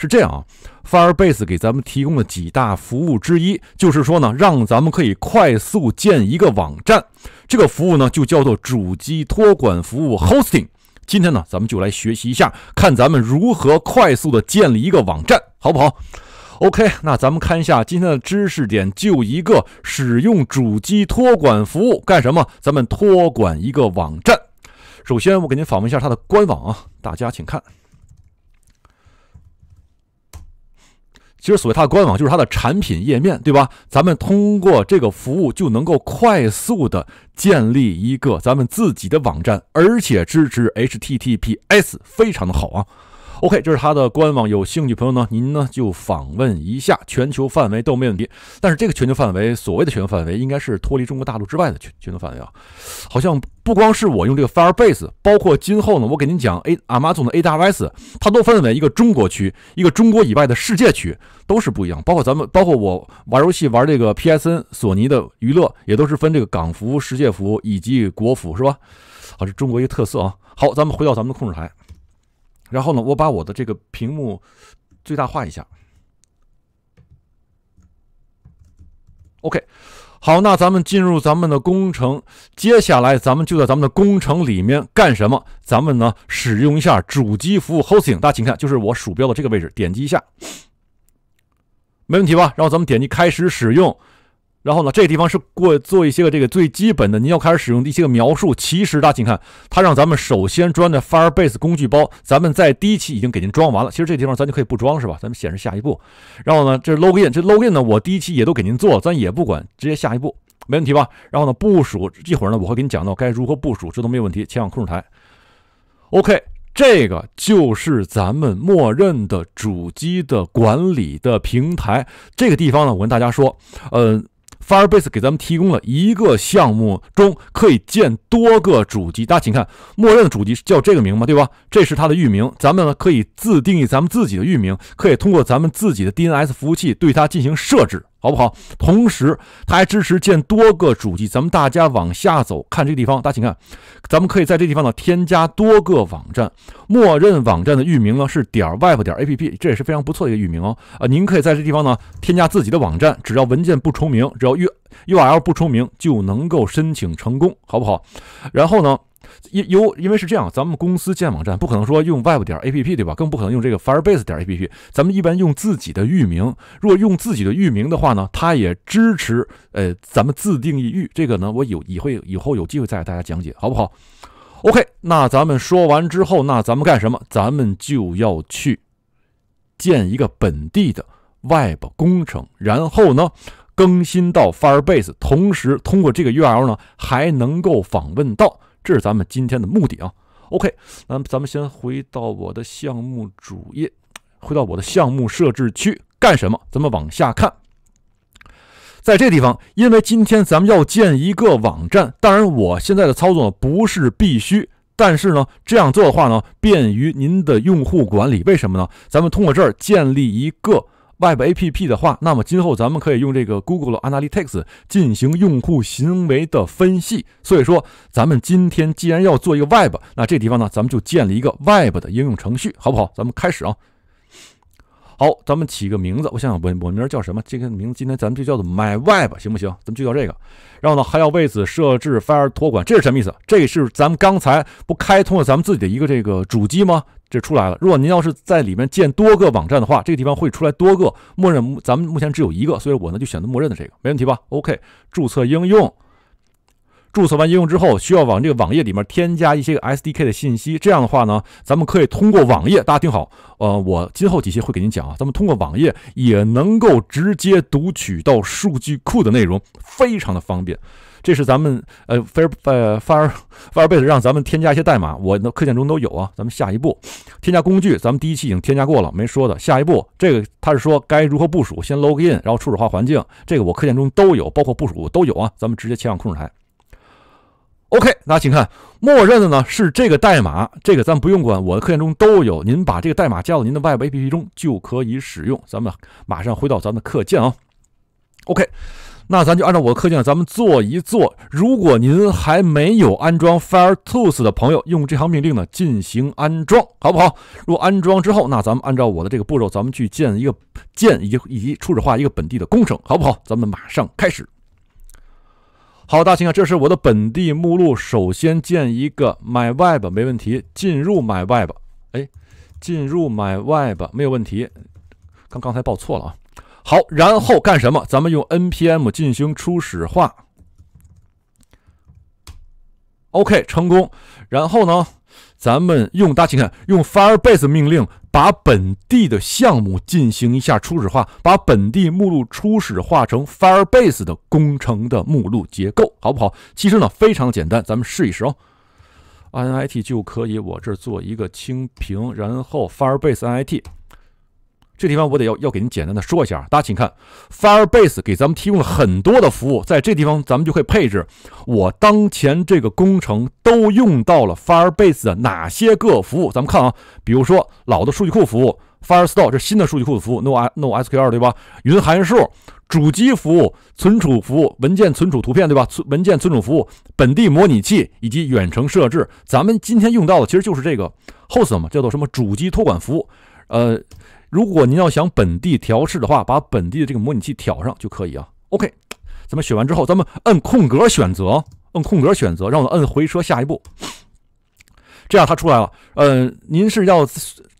是这样啊，Firebase 给咱们提供的几大服务之一，就是说呢，让咱们可以快速建一个网站。这个服务呢，就叫做主机托管服务 （Hosting）。今天呢，咱们就来学习一下，看咱们如何快速的建立一个网站，好不好？OK，那咱们看一下今天的知识点，就一个使用主机托管服务干什么？咱们托管一个网站。首先，我给您访问一下它的官网啊，大家请看。其实，所谓它的官网就是它的产品页面，对吧？咱们通过这个服务就能够快速的建立一个咱们自己的网站，而且支持 HTTPS，非常的好啊。OK，这是它的官网，有兴趣朋友呢，您呢就访问一下，全球范围都没问题。但是这个全球范围，所谓的全球范围，应该是脱离中国大陆之外的全全球范围啊。好像不光是我用这个 Firebase，包括今后呢，我给您讲 A Amazon 的 AWS，它都分为一个中国区、一个中国以外的世界区，都是不一样。包括咱们，包括我玩游戏玩这个 PSN，索尼的娱乐也都是分这个港服、世界服以及国服，是吧？啊，是中国一个特色啊。好，咱们回到咱们的控制台。然后呢，我把我的这个屏幕最大化一下。OK，好，那咱们进入咱们的工程。接下来，咱们就在咱们的工程里面干什么？咱们呢，使用一下主机服务 Hosting。大家请看，就是我鼠标的这个位置，点击一下，没问题吧？然后咱们点击开始使用。然后呢，这个地方是过做一些个这个最基本的，您要开始使用的一些个描述。其实大家请看，它让咱们首先装的 Firebase 工具包，咱们在第一期已经给您装完了。其实这地方咱就可以不装，是吧？咱们显示下一步。然后呢，这是 Login，这 Login 呢，我第一期也都给您做了，咱也不管，直接下一步没问题吧？然后呢，部署一会儿呢，我会给你讲到该如何部署，这都没有问题。前往控制台，OK，这个就是咱们默认的主机的管理的平台。这个地方呢，我跟大家说，呃。Firebase 给咱们提供了一个项目中可以建多个主机，大家请看，默认的主机叫这个名嘛，对吧？这是它的域名，咱们呢可以自定义咱们自己的域名，可以通过咱们自己的 DNS 服务器对它进行设置。好不好？同时，它还支持建多个主机。咱们大家往下走，看这个地方，大家请看，咱们可以在这地方呢添加多个网站。默认网站的域名呢是点 web 点 app，这也是非常不错的一个域名哦。啊，您可以在这地方呢添加自己的网站，只要文件不重名，只要 u U L 不重名，就能够申请成功，好不好？然后呢？因有因为是这样，咱们公司建网站不可能说用 Web 点 A P P 对吧？更不可能用这个 Firebase 点 A P P。咱们一般用自己的域名。如果用自己的域名的话呢，它也支持呃咱们自定义域。这个呢，我有以后以后有机会再给大家讲解，好不好？OK，那咱们说完之后，那咱们干什么？咱们就要去建一个本地的 Web 工程，然后呢更新到 Firebase，同时通过这个 URL 呢还能够访问到。这是咱们今天的目的啊。OK，那咱们先回到我的项目主页，回到我的项目设置区干什么？咱们往下看。在这地方，因为今天咱们要建一个网站，当然我现在的操作不是必须，但是呢，这样做的话呢，便于您的用户管理。为什么呢？咱们通过这儿建立一个。Web A P P 的话，那么今后咱们可以用这个 Google Analytics 进行用户行为的分析。所以说，咱们今天既然要做一个 Web，那这地方呢，咱们就建立一个 Web 的应用程序，好不好？咱们开始啊。好，咱们起个名字，我想想，我我名儿叫什么？这个名字今天咱们就叫做 My Web，行不行？咱们就叫这个。然后呢，还要为此设置 f i r e 托管，这是什么意思？这是咱们刚才不开通了咱们自己的一个这个主机吗？这出来了。如果您要是在里面建多个网站的话，这个地方会出来多个默认。咱们目前只有一个，所以我呢就选择默认的这个，没问题吧？OK，注册应用。注册完应用之后，需要往这个网页里面添加一些个 SDK 的信息。这样的话呢，咱们可以通过网页，大家听好，呃，我今后几期会给您讲啊，咱们通过网页也能够直接读取到数据库的内容，非常的方便。这是咱们呃，Fiber 呃 f i e r f i r e r b a s e 让咱们添加一些代码，我课件中都有啊。咱们下一步添加工具，咱们第一期已经添加过了，没说的。下一步，这个他是说该如何部署，先 Log In，然后初始化环境，这个我课件中都有，包括部署都有啊。咱们直接前往控制台。OK，大家请看，默认的呢是这个代码，这个咱不用管，我的课件中都有。您把这个代码加到您的 Web APP 中就可以使用。咱们马上回到咱们课件啊。OK。那咱就按照我的课件，咱们做一做。如果您还没有安装 Fire Tools 的朋友，用这行命令呢进行安装，好不好？如果安装之后，那咱们按照我的这个步骤，咱们去建一个、建一以及初始化一个本地的工程，好不好？咱们马上开始。好，大清啊，这是我的本地目录。首先建一个 my web，没问题。进入 my web，哎，进入 my web，没有问题。刚刚才报错了啊。好，然后干什么？咱们用 npm 进行初始化，OK，成功。然后呢，咱们用大家请看，用 Firebase 命令把本地的项目进行一下初始化，把本地目录初始化成 Firebase 的工程的目录结构，好不好？其实呢，非常简单，咱们试一试哦。init 就可以，我这做一个清屏，然后 Firebase init。这地方我得要要给您简单的说一下，大家请看，Firebase 给咱们提供了很多的服务，在这地方咱们就可以配置我当前这个工程都用到了 Firebase 的哪些个服务？咱们看啊，比如说老的数据库服务，Firestore 是新的数据库的服务，No I No SQL 对吧？云函数、主机服务、存储服务、文件存储、图片对吧？存文件存储服务、本地模拟器以及远程设置，咱们今天用到的其实就是这个 host 嘛，叫做什么？主机托管服务，呃。如果您要想本地调试的话，把本地的这个模拟器挑上就可以啊。OK，咱们选完之后，咱们按空格选择，按空格选择，让我摁回车下一步，这样它出来了。呃，您是要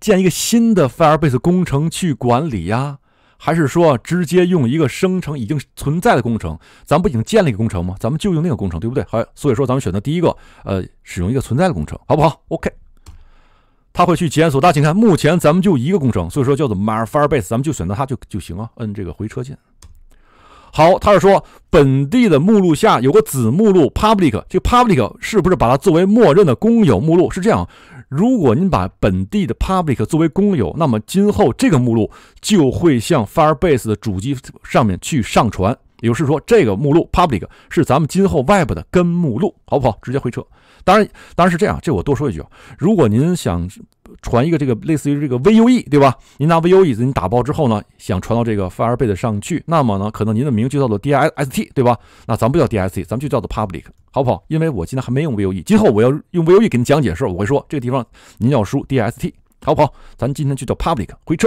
建一个新的 Firebase 工程去管理呀，还是说直接用一个生成已经存在的工程？咱不已经建了一个工程吗？咱们就用那个工程，对不对？好，所以说咱们选择第一个，呃，使用一个存在的工程，好不好？OK。他会去检索，大家请看，目前咱们就一个工程，所以说叫做 my firebase，咱们就选择它就就行啊，摁这个回车键。好，它是说本地的目录下有个子目录 public，这个 public 是不是把它作为默认的公有目录？是这样，如果您把本地的 public 作为公有，那么今后这个目录就会向 firebase 的主机上面去上传。也就是说这个目录 public 是咱们今后 web 的根目录，好不好？直接回车。当然，当然是这样。这我多说一句啊，如果您想传一个这个类似于这个 vue 对吧？您拿 vue 您打包之后呢，想传到这个 file s 的上去，那么呢，可能您的名就叫做 dist 对吧？那咱不叫 dist，咱们就叫做 public，好不好？因为我今天还没用 vue，今后我要用 vue 给您讲解的时候，我会说这个地方您要输 dist，好不好？咱今天就叫 public，回撤。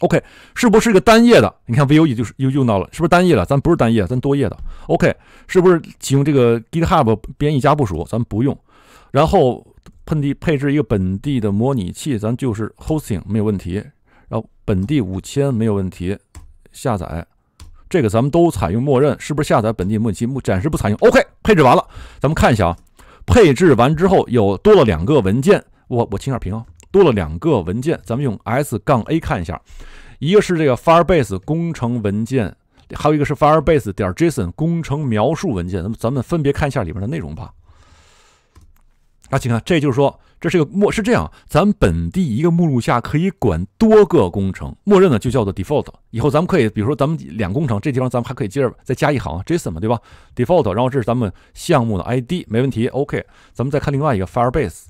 OK，是不是一个单页的？你看 Vue 就是又用到了，是不是单页的？咱不是单页，咱多页的。OK，是不是启用这个 GitHub 编译加部署？咱不用。然后喷地配置一个本地的模拟器，咱就是 Hosting 没有问题。然后本地五千没有问题，下载这个咱们都采用默认，是不是下载本地模拟器？目暂时不采用。OK，配置完了，咱们看一下啊，配置完之后有多了两个文件，我我清下屏啊。多了两个文件，咱们用 S 杠 A 看一下，一个是这个 Firebase 工程文件，还有一个是 Firebase 点 JSON 工程描述文件。咱们咱们分别看一下里面的内容吧。啊，请看，这就是说，这是个默是这样，咱本地一个目录下可以管多个工程，默认的就叫做 Default。以后咱们可以，比如说咱们两工程，这地方咱们还可以接着再加一行 JSON 嘛，对吧？Default，然后这是咱们项目的 ID，没问题，OK。咱们再看另外一个 Firebase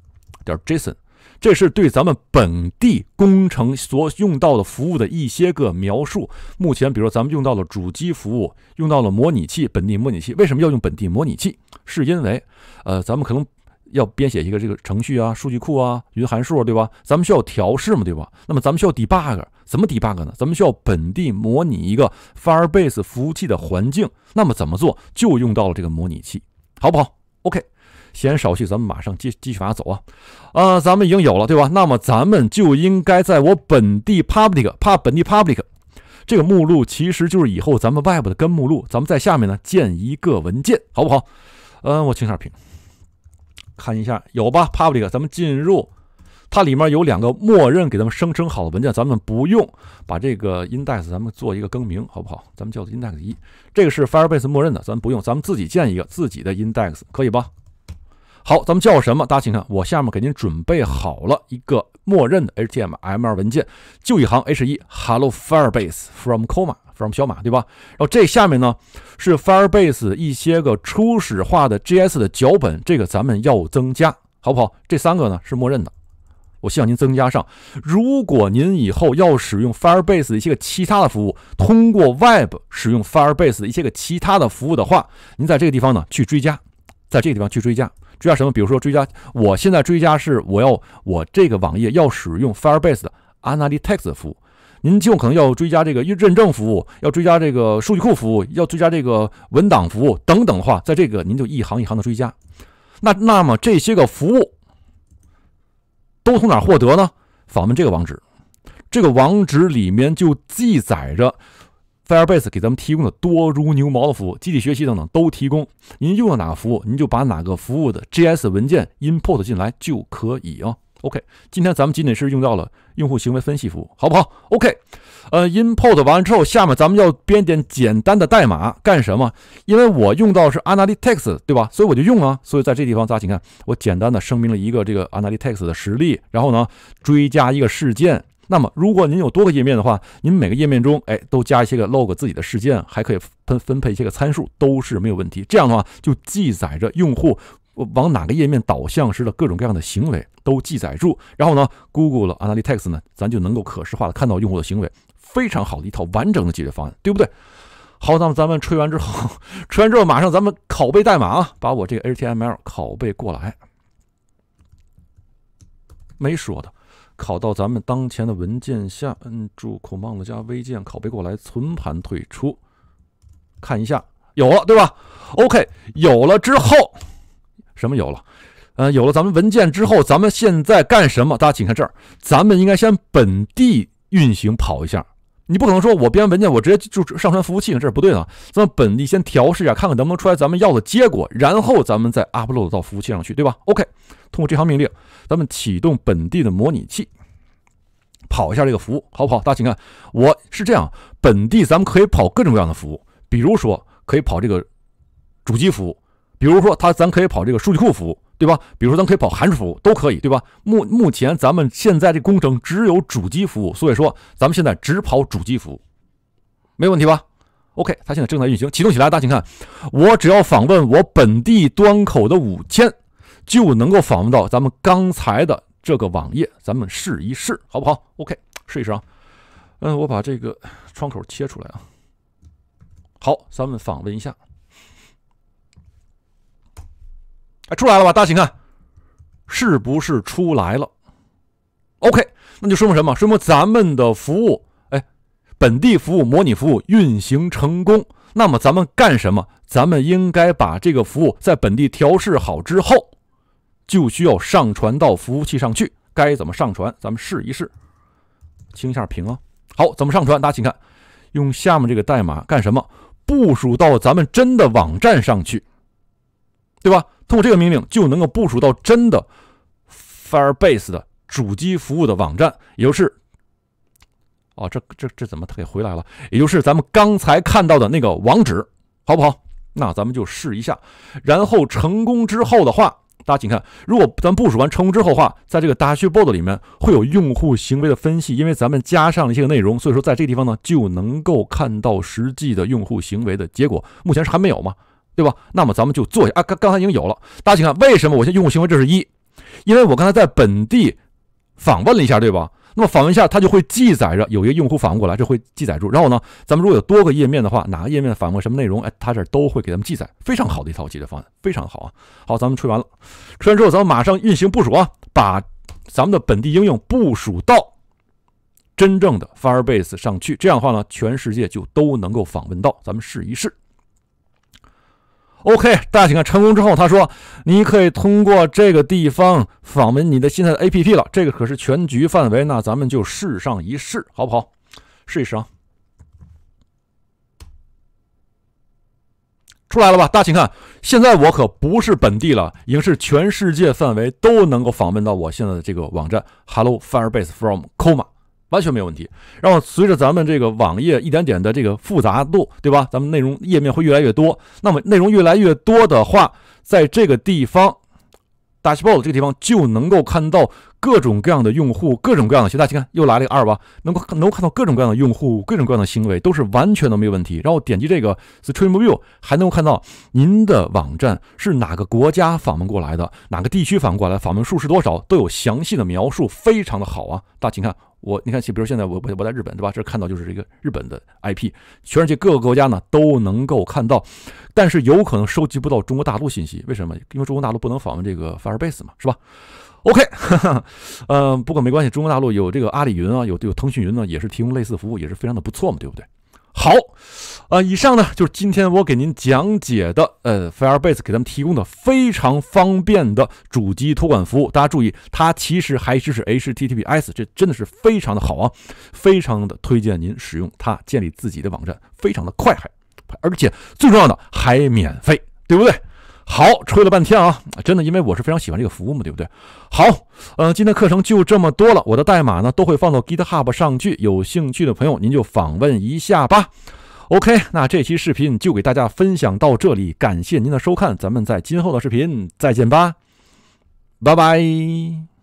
点 JSON。这是对咱们本地工程所用到的服务的一些个描述。目前，比如说咱们用到了主机服务，用到了模拟器，本地模拟器。为什么要用本地模拟器？是因为，呃，咱们可能要编写一个这个程序啊、数据库啊、云函数对吧？咱们需要调试嘛，对吧？那么咱们需要 debug，怎么 debug 呢？咱们需要本地模拟一个 Firebase 服务器的环境。那么怎么做？就用到了这个模拟器，好不好？OK。闲少叙，咱们马上继继续往下走啊！啊，咱们已经有了，对吧？那么咱们就应该在我本地 public，怕本地 public 这个目录，其实就是以后咱们外部的根目录。咱们在下面呢建一个文件，好不好？嗯，我清下屏，看一下有吧？public，咱们进入它里面有两个默认给咱们生成好的文件，咱们不用把这个 index，咱们做一个更名，好不好？咱们叫做 index 一，这个是 Firebase 默认的，咱不用，咱们自己建一个自己的 index，可以吧？好，咱们叫什么？大家请看，我下面给您准备好了一个默认的 HTML 文件，就一行 H1 Hello Firebase from Coma f r o m 小马，对吧？然后这下面呢是 Firebase 一些个初始化的 JS 的脚本，这个咱们要增加，好不好？这三个呢是默认的，我希望您增加上。如果您以后要使用 Firebase 一些个其他的服务，通过 Web 使用 Firebase 的一些个其他的服务的话，您在这个地方呢去追加，在这个地方去追加。追加什么？比如说追加，我现在追加是我要我这个网页要使用 Firebase Analytic 服务，您就可能要追加这个认证服务，要追加这个数据库服务，要追加这个文档服务等等的话，在这个您就一行一行的追加。那那么这些个服务都从哪获得呢？访问这个网址，这个网址里面就记载着。Firebase 给咱们提供的多如牛毛的服务，机器学习等等都提供。您用到哪个服务，您就把哪个服务的 JS 文件 import 进来就可以啊。OK，今天咱们仅仅是用到了用户行为分析服务，好不好？OK，呃，import 完了之后，下面咱们要编点简单的代码干什么？因为我用到是 Analyteks，对吧？所以我就用啊。所以在这地方，大家请看，我简单的声明了一个这个 Analyteks 的实例，然后呢，追加一个事件。那么，如果您有多个页面的话，您每个页面中，哎，都加一些个 log 自己的事件，还可以分分配一些个参数，都是没有问题。这样的话，就记载着用户往哪个页面导向时的各种各样的行为都记载住。然后呢，Google 了 Analytics 呢，咱就能够可视化的看到用户的行为，非常好的一套完整的解决方案，对不对？好，那么咱们吹完之后，吹完之后马上咱们拷贝代码啊，把我这个 HTML 拷贝过来，没说的。拷到咱们当前的文件下，摁住 Ctrl 加 V 键，拷贝过来，存盘，退出。看一下，有了，对吧？OK，有了之后，什么有了？嗯，有了咱们文件之后，咱们现在干什么？大家请看这儿，咱们应该先本地运行跑一下。你不可能说我编完文件我直接就上传服务器这是不对的。咱们本地先调试一下，看看能不能出来咱们要的结果，然后咱们再 upload 到服务器上去，对吧？OK，通过这行命令，咱们启动本地的模拟器，跑一下这个服务，好不好？大家请看，我是这样，本地咱们可以跑各种各样的服务，比如说可以跑这个主机服务，比如说它咱可以跑这个数据库服务。对吧？比如说，咱可以跑函数服务，都可以，对吧？目目前咱们现在这工程只有主机服务，所以说咱们现在只跑主机服务，没问题吧？OK，它现在正在运行，启动起来。大家请看，我只要访问我本地端口的五千，就能够访问到咱们刚才的这个网页。咱们试一试，好不好？OK，试一试啊。嗯，我把这个窗口切出来啊。好，咱们访问一下。哎，出来了吧？大家请看，是不是出来了？OK，那就说明什么？说明咱们的服务，哎，本地服务、模拟服务运行成功。那么咱们干什么？咱们应该把这个服务在本地调试好之后，就需要上传到服务器上去。该怎么上传？咱们试一试。清一下屏啊！好，怎么上传？大家请看，用下面这个代码干什么？部署到咱们真的网站上去，对吧？通过这个命令就能够部署到真的 Firebase 的主机服务的网站，也就是，哦，这这这怎么给回来了？也就是咱们刚才看到的那个网址，好不好？那咱们就试一下。然后成功之后的话，大家请看，如果咱部署完成功之后的话，在这个 Dashboard 里面会有用户行为的分析，因为咱们加上了一些内容，所以说在这个地方呢就能够看到实际的用户行为的结果。目前是还没有吗？对吧？那么咱们就做下啊，刚刚才已经有了。大家请看，为什么我先用户行为？这是一，因为我刚才在本地访问了一下，对吧？那么访问一下，它就会记载着有一个用户访问过来，这会记载住。然后呢，咱们如果有多个页面的话，哪个页面访问什么内容，哎，它这都会给咱们记载。非常好的一套解决方案，非常好啊。好，咱们吹完了，吹完之后咱们马上运行部署啊，把咱们的本地应用部署到真正的 Firebase 上去。这样的话呢，全世界就都能够访问到。咱们试一试。OK，大家请看，成功之后，他说你可以通过这个地方访问你的现在的 APP 了。这个可是全局范围，那咱们就试上一试，好不好？试一试啊，出来了吧？大家请看，现在我可不是本地了，已经是全世界范围都能够访问到我现在的这个网站。Hello Firebase from Coma。完全没有问题。然后随着咱们这个网页一点点的这个复杂度，对吧？咱们内容页面会越来越多。那么内容越来越多的话，在这个地方 dash board 这个地方就能够看到。各种各样的用户，各种各样的行为，大请看，又来了一个二吧，能够能够看到各种各样的用户，各种各样的行为，都是完全都没有问题。然后点击这个 s t r e a m view，还能够看到您的网站是哪个国家访问过来的，哪个地区访问过来，访问数是多少，都有详细的描述，非常的好啊。大家请看，我你看，比如现在我我我在日本，对吧？这看到就是一个日本的 IP，全世界各个国家呢都能够看到，但是有可能收集不到中国大陆信息，为什么？因为中国大陆不能访问这个 Firebase 嘛，是吧？OK，嗯，不过没关系，中国大陆有这个阿里云啊，有有腾讯云呢，也是提供类似服务，也是非常的不错嘛，对不对？好，啊，以上呢就是今天我给您讲解的，呃，Firebase 给咱们提供的非常方便的主机托管服务。大家注意，它其实还支持 HTTPS，这真的是非常的好啊，非常的推荐您使用它建立自己的网站，非常的快还，而且最重要的还免费，对不对？好，吹了半天啊，真的，因为我是非常喜欢这个服务嘛，对不对？好，嗯，今天课程就这么多了，我的代码呢都会放到 GitHub 上去，有兴趣的朋友您就访问一下吧。OK，那这期视频就给大家分享到这里，感谢您的收看，咱们在今后的视频再见吧，拜拜。